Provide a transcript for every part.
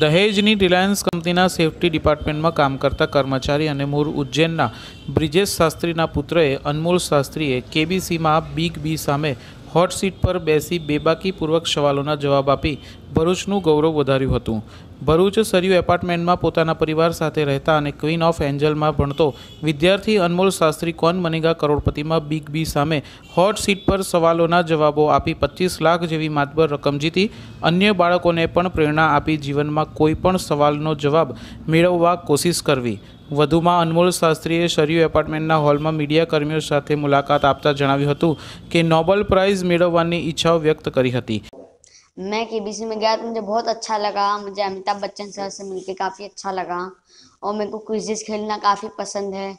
दहेज Reliance company safety department में काम करता कर्मचारी और मूल उज्जैन ब्रिजेश शास्त्री पुत्रए अनमोल शास्त्रीए केबीसी में बिग बी सा हॉट सीट पर बेसी बेबाकीपूर्वक सवालों जवाब आप ભરૂચનું ગૌરવ વધાર્યું હતું ભરૂચ સરયુ એપાર્ટમેન્ટમાં પોતાના પરિવાર સાથે રહેતા અને ક્વીન ઓફ એન્જલમાં ભણતો વિદ્યાર્થી અનમોલ શાસ્ત્રી કોન બનેગા કરોડપતિમાં બિગ બી સામે હોટ સીટ પર સવાલોના જવાબો આપી પચીસ લાખ જેવી માતબર રકમ જીતી અન્ય બાળકોને પણ પ્રેરણા આપી જીવનમાં કોઈપણ સવાલનો જવાબ મેળવવા કોશિશ કરવી વધુમાં અનમોલ શાસ્ત્રીએ શરીય એપાર્ટમેન્ટના હોલમાં મીડિયાકર્મીઓ સાથે મુલાકાત આપતા જણાવ્યું હતું કે નોબલ પ્રાઇઝ મેળવવાની ઈચ્છાઓ વ્યક્ત કરી હતી मैं केबीसी में गया तो मुझे बहुत अच्छा लगा मुझे अमिताभ बच्चन सर से मिलके काफ़ी अच्छा लगा और मेरे को क्विजेस खेलना काफ़ी पसंद है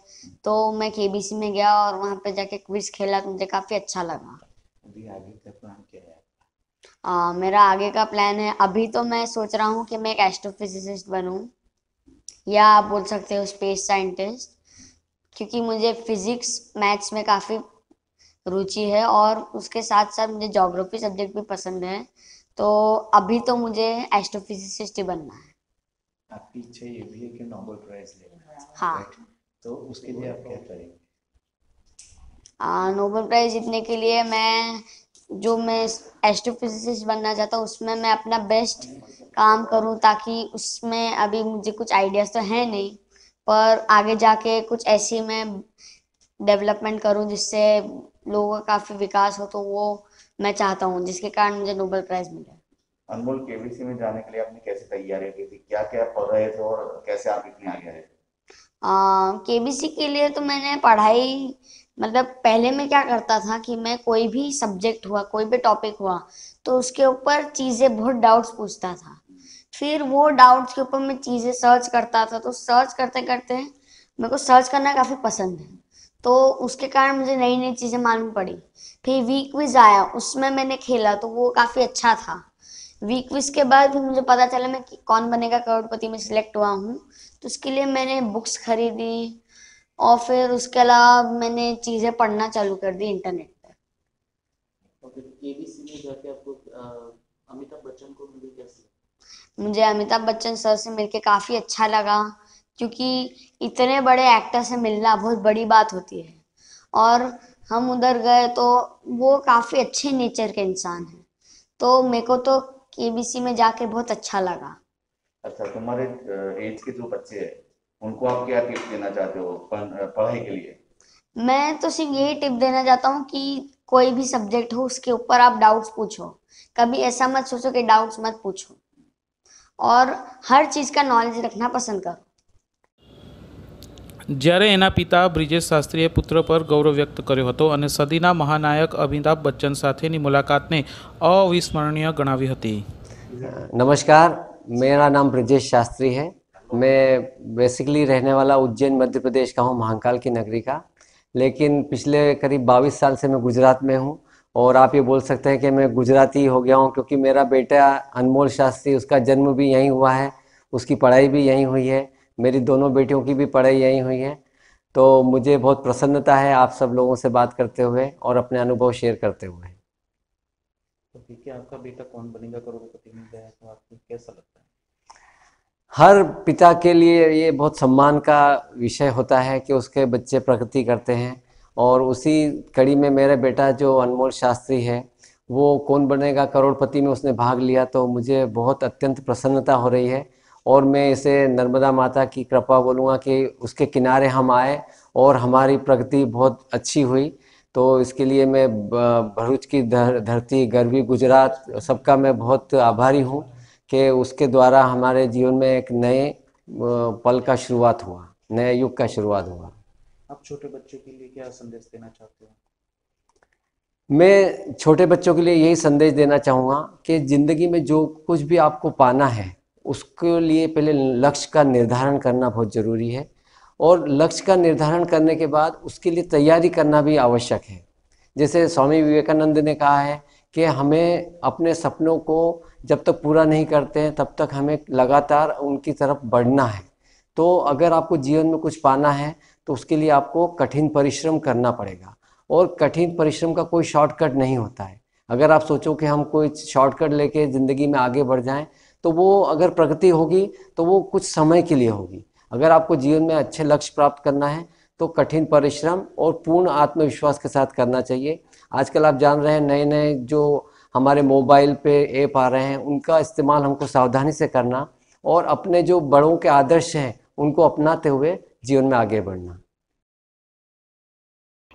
तो मैं केबीसी में गया और वहाँ पे जाके क्विज खेला तो मुझे काफ़ी अच्छा लगा अभी आगे का प्लान क्या है आ, मेरा आगे का प्लान है अभी तो मैं सोच रहा हूँ कि मैं एक एस्ट्रोफिजिसिस्ट बनूँ या आप बोल सकते हो स्पेस साइंटिस्ट क्योंकि मुझे फिजिक्स मैथ्स में काफ़ी रुचि है और उसके साथ साथ मुझे जोग्राफी सब्जेक्ट भी पसंद है तो अभी तो मुझे एस्ट्रोफिजिसिस्ट ही बनना है आपकी इच्छा ये भी है कि नोबेल प्राइज लेना हाँ तो उसके लिए आप क्या करेंगे नोबेल प्राइज जीतने के लिए मैं जो मैं एस्ट्रोफिजिसिस्ट बनना चाहता हूँ उसमें मैं अपना बेस्ट काम करूँ ताकि उसमें अभी मुझे कुछ आइडियाज तो हैं नहीं पर आगे जाके कुछ ऐसी मैं डेवलपमेंट करूँ जिससे लोगों का काफ़ी विकास हो तो वो मैं चाहता हूँ जिसके कारण मुझे नोबेल प्राइज मिले अनमोल केबीसी में जाने के लिए आपने कैसे तैयारी की थी क्या क्या पढ़ रहे थे और कैसे आप इतने आगे आए केबीसी के लिए तो मैंने पढ़ाई मतलब पहले मैं क्या करता था कि मैं कोई भी सब्जेक्ट हुआ कोई भी टॉपिक हुआ तो उसके ऊपर चीज़ें बहुत डाउट्स पूछता था फिर वो डाउट्स के ऊपर मैं चीज़ें सर्च करता था तो सर्च करते करते मेरे को सर्च करना काफ़ी पसंद है तो उसके कारण मुझे नई नई चीज़ें मालूम पड़ी फिर वीक विज आया उसमें मैंने खेला तो वो काफ़ी अच्छा था वीक विज के बाद फिर मुझे पता चला मैं कौन बनेगा करोड़पति में सिलेक्ट हुआ हूँ तो उसके लिए मैंने बुक्स खरीदी और फिर उसके अलावा मैंने चीज़ें पढ़ना चालू कर दी इंटरनेट पर अमिताभ बच्चन को मुझे अमिताभ बच्चन सर से मिलके काफ़ी अच्छा लगा क्योंकि इतने बड़े एक्टर से मिलना बहुत बड़ी बात होती है और हम उधर गए तो वो काफ़ी अच्छे नेचर के इंसान हैं तो मेरे को तो के में जाके बहुत अच्छा लगा अच्छा तुम्हारे एज के जो बच्चे हैं उनको आप क्या टिप देना चाहते हो पढ़ाई के लिए मैं तो सिर्फ यही टिप देना चाहता हूँ कि कोई भी सब्जेक्ट हो उसके ऊपर आप डाउट्स पूछो कभी ऐसा मत सोचो कि डाउट्स मत पूछो और हर चीज़ का नॉलेज रखना पसंद करो जयरे एना पिता ब्रिजेश शास्त्रीए पुत्र पर गौरव व्यक्त करो હતો सदी महानायक अमिताभ बच्चन साथ मुलाकात ने अविस्मरणीय ગણાવી थी नमस्कार मेरा नाम ब्रिजेश शास्त्री है मैं बेसिकली रहने वाला उज्जैन मध्य प्रदेश का हूँ महाकाल की नगरी का लेकिन पिछले करीब बाईस साल से मैं गुजरात में हूँ और आप ये बोल सकते हैं कि मैं गुजराती हो गया हूँ क्योंकि मेरा बेटा अनमोल शास्त्री उसका जन्म भी यहीं हुआ है उसकी पढ़ाई भी यहीं हुई है मेरी दोनों बेटियों की भी पढ़ाई यहीं हुई है तो मुझे बहुत प्रसन्नता है आप सब लोगों से बात करते हुए और अपने अनुभव शेयर करते हुए तो आपका बेटा कौन बनेगा करोड़पति में तो आपको कैसा लगता है हर पिता के लिए ये बहुत सम्मान का विषय होता है कि उसके बच्चे प्रगति करते हैं और उसी कड़ी में मेरा बेटा जो अनमोल शास्त्री है वो कौन बनेगा करोड़पति में उसने भाग लिया तो मुझे बहुत अत्यंत प्रसन्नता हो रही है और मैं इसे नर्मदा माता की कृपा बोलूँगा कि उसके किनारे हम आए और हमारी प्रगति बहुत अच्छी हुई तो इसके लिए मैं भरूच की धरती गर्वी गुजरात सबका मैं बहुत आभारी हूँ कि उसके द्वारा हमारे जीवन में एक नए पल का शुरुआत हुआ नए युग का शुरुआत हुआ आप छोटे बच्चों के लिए क्या संदेश देना चाहते हो मैं छोटे बच्चों के लिए यही संदेश देना चाहूँगा कि ज़िंदगी में जो कुछ भी आपको पाना है उसके लिए पहले लक्ष्य का निर्धारण करना बहुत ज़रूरी है और लक्ष्य का निर्धारण करने के बाद उसके लिए तैयारी करना भी आवश्यक है जैसे स्वामी विवेकानंद ने कहा है कि हमें अपने सपनों को जब तक पूरा नहीं करते हैं तब तक हमें लगातार उनकी तरफ बढ़ना है तो अगर आपको जीवन में कुछ पाना है तो उसके लिए आपको कठिन परिश्रम करना पड़ेगा और कठिन परिश्रम का कोई शॉर्टकट नहीं होता है अगर आप सोचो कि हम कोई शॉर्टकट लेके ज़िंदगी में आगे बढ़ जाएं तो वो अगर प्रगति होगी तो वो कुछ समय के लिए होगी अगर आपको जीवन में अच्छे लक्ष्य प्राप्त करना है तो कठिन परिश्रम और पूर्ण आत्मविश्वास के साथ करना चाहिए आजकल आप जान रहे हैं नए नए जो हमारे मोबाइल पे ऐप आ रहे हैं उनका इस्तेमाल हमको सावधानी से करना और अपने जो बड़ों के आदर्श हैं उनको अपनाते हुए जीवन में आगे बढ़ना